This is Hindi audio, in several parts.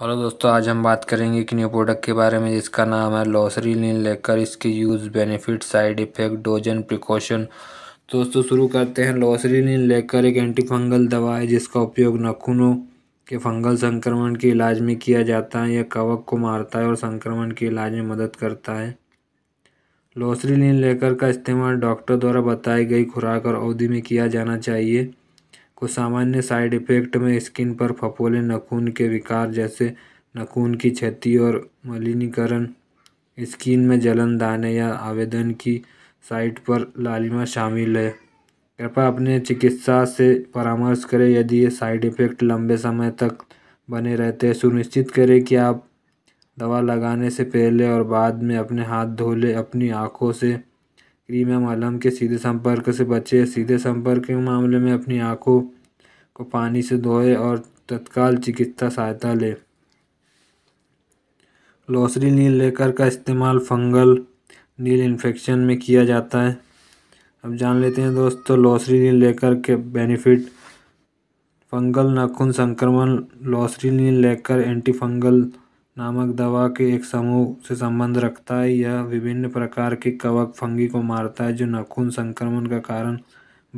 हेलो दोस्तों आज हम बात करेंगे एक न्यू प्रोडक्ट के बारे में जिसका नाम है लॉसरी लिन लेकर इसके use benefit side effect dosage precaution दोस्तों शुरू करते हैं लॉसरी लिन लेकर एक एंटी फंगल दवा है जिसका उपयोग नाखूनों के फंगल संक्रमण के इलाज में किया जाता है यह कवक को मारता है और संक्रमण के इलाज में मदद करता है लॉसरी लीन लेकर का इस्तेमाल डॉक्टर द्वारा बताई गई खुराक और अवधि में किया जाना चाहिए कुछ सामान्य साइड इफ़ेक्ट में स्किन पर फफोले नाखून के विकार जैसे नखून की क्षति और मलिनीकरण स्किन में जलन दाने या आवेदन की साइट पर लालिमा शामिल है कृपया अपने चिकित्सा से परामर्श करें यदि ये साइड इफ़ेक्ट लंबे समय तक बने रहते हैं सुनिश्चित करें कि आप दवा लगाने से पहले और बाद में अपने हाथ धो लें अपनी आँखों से क्रीम या मलहम के सीधे संपर्क से बचें सीधे संपर्क के मामले में अपनी आँखों को पानी से धोए और तत्काल चिकित्सा सहायता ले लोसरी नील लेकर का इस्तेमाल फंगल नील इन्फेक्शन में किया जाता है अब जान लेते हैं दोस्तों लोसरी नील लेकर के बेनिफिट फंगल नाखून संक्रमण लोसरी नील लेकर एंटी फंगल नामक दवा के एक समूह से संबंध रखता है यह विभिन्न प्रकार के कवक फंगी को मारता है जो नाखून संक्रमण का कारण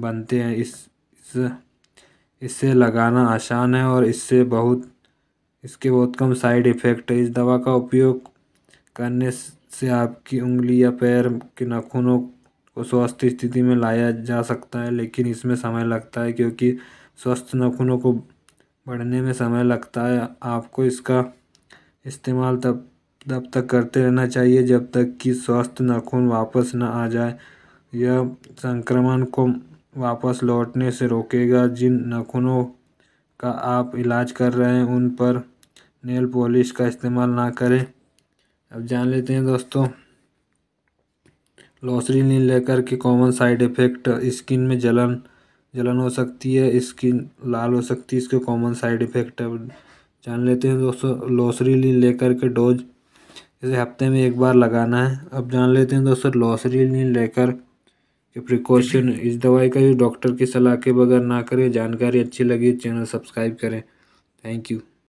बनते हैं इस, इस इसे लगाना आसान है और इससे बहुत इसके बहुत कम साइड इफ़ेक्ट है इस दवा का उपयोग करने से आपकी उंगली या पैर के नाखूनों को स्वस्थ स्थिति में लाया जा सकता है लेकिन इसमें समय लगता है क्योंकि स्वस्थ नाखूनों को बढ़ने में समय लगता है आपको इसका इस्तेमाल तब तब तक करते रहना चाहिए जब तक कि स्वस्थ नाखून वापस न आ जाए यह संक्रमण को वापस लौटने से रोकेगा जिन नाखूनों का आप इलाज कर रहे हैं उन पर नेल पॉलिश का इस्तेमाल ना करें अब जान लेते हैं दोस्तों नील लेकर के कॉमन साइड इफ़ेक्ट स्किन में जलन जलन हो सकती है स्किन लाल हो सकती है इसके कॉमन साइड इफ़ेक्ट जान लेते हैं दोस्तों नील लेकर के डोज इसे हफ्ते में एक बार लगाना है अब जान लेते हैं दोस्तों नील लेकर ये प्रिकॉशन इस दवाई का यूज़ डॉक्टर की सलाह के बगैर ना करें जानकारी अच्छी लगी चैनल सब्सक्राइब करें थैंक यू